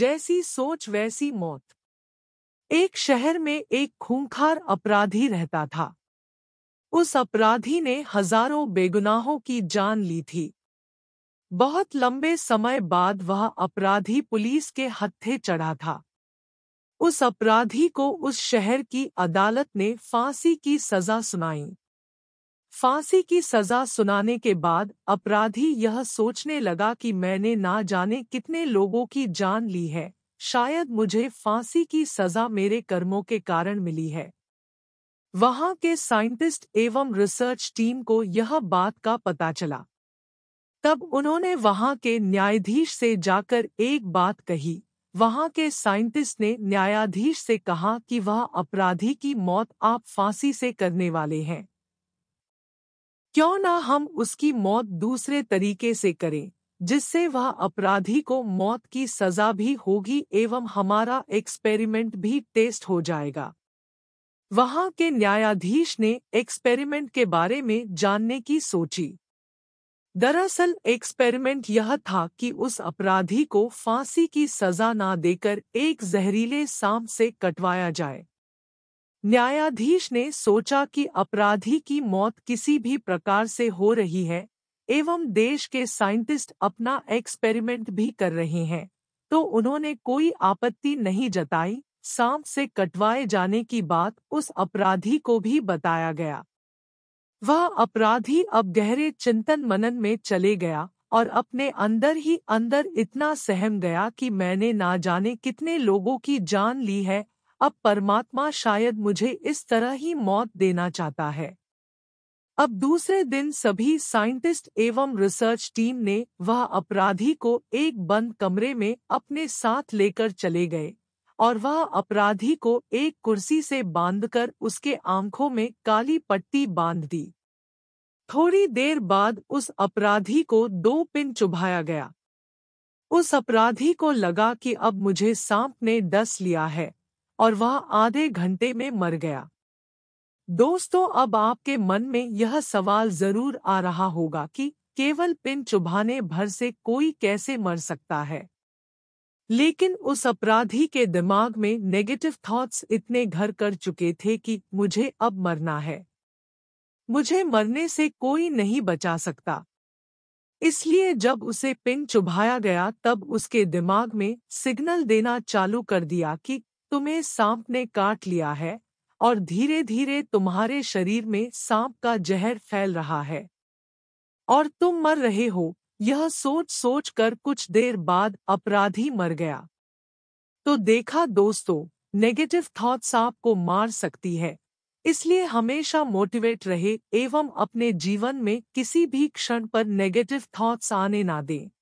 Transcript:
जैसी सोच वैसी मौत एक शहर में एक खूंखार अपराधी रहता था उस अपराधी ने हजारों बेगुनाहों की जान ली थी बहुत लंबे समय बाद वह अपराधी पुलिस के हत्थे चढ़ा था उस अपराधी को उस शहर की अदालत ने फांसी की सजा सुनाई फांसी की सजा सुनाने के बाद अपराधी यह सोचने लगा कि मैंने ना जाने कितने लोगों की जान ली है शायद मुझे फांसी की सजा मेरे कर्मों के कारण मिली है वहां के साइंटिस्ट एवं रिसर्च टीम को यह बात का पता चला तब उन्होंने वहां के न्यायाधीश से जाकर एक बात कही वहां के साइंटिस्ट ने न्यायाधीश से कहा कि वह अपराधी की मौत आप फांसी से करने वाले हैं क्यों ना हम उसकी मौत दूसरे तरीके से करें जिससे वह अपराधी को मौत की सजा भी होगी एवं हमारा एक्सपेरिमेंट भी टेस्ट हो जाएगा वहां के न्यायाधीश ने एक्सपेरिमेंट के बारे में जानने की सोची दरअसल एक्सपेरिमेंट यह था कि उस अपराधी को फांसी की सजा ना देकर एक जहरीले सांप से कटवाया जाए न्यायाधीश ने सोचा कि अपराधी की मौत किसी भी प्रकार से हो रही है एवं देश के साइंटिस्ट अपना एक्सपेरिमेंट भी कर रहे हैं तो उन्होंने कोई आपत्ति नहीं जताई सांप से कटवाए जाने की बात उस अपराधी को भी बताया गया वह अपराधी अब गहरे चिंतन मनन में चले गया और अपने अंदर ही अंदर इतना सहम गया कि मैंने ना जाने कितने लोगों की जान ली है अब परमात्मा शायद मुझे इस तरह ही मौत देना चाहता है अब दूसरे दिन सभी साइंटिस्ट एवं रिसर्च टीम ने वह अपराधी को एक बंद कमरे में अपने साथ लेकर चले गए और वह अपराधी को एक कुर्सी से बांधकर उसके आंखों में काली पट्टी बांध दी थोड़ी देर बाद उस अपराधी को दो पिन चुभाया गया उस अपराधी को लगा कि अब मुझे सांप ने डस लिया है और वह आधे घंटे में मर गया दोस्तों अब आपके मन में यह सवाल जरूर आ रहा होगा कि केवल पिन चुभाने भर से कोई कैसे मर सकता है लेकिन उस अपराधी के दिमाग में नेगेटिव थॉट्स इतने घर कर चुके थे कि मुझे अब मरना है मुझे मरने से कोई नहीं बचा सकता इसलिए जब उसे पिन चुभाया गया तब उसके दिमाग में सिग्नल देना चालू कर दिया कि तुम्हें सांप ने काट लिया है और धीरे धीरे तुम्हारे शरीर में सांप का जहर फैल रहा है और तुम मर रहे हो यह सोच सोच कर कुछ देर बाद अपराधी मर गया तो देखा दोस्तों नेगेटिव थॉट सांप को मार सकती है इसलिए हमेशा मोटिवेट रहे एवं अपने जीवन में किसी भी क्षण पर नेगेटिव थॉट्स आने ना दें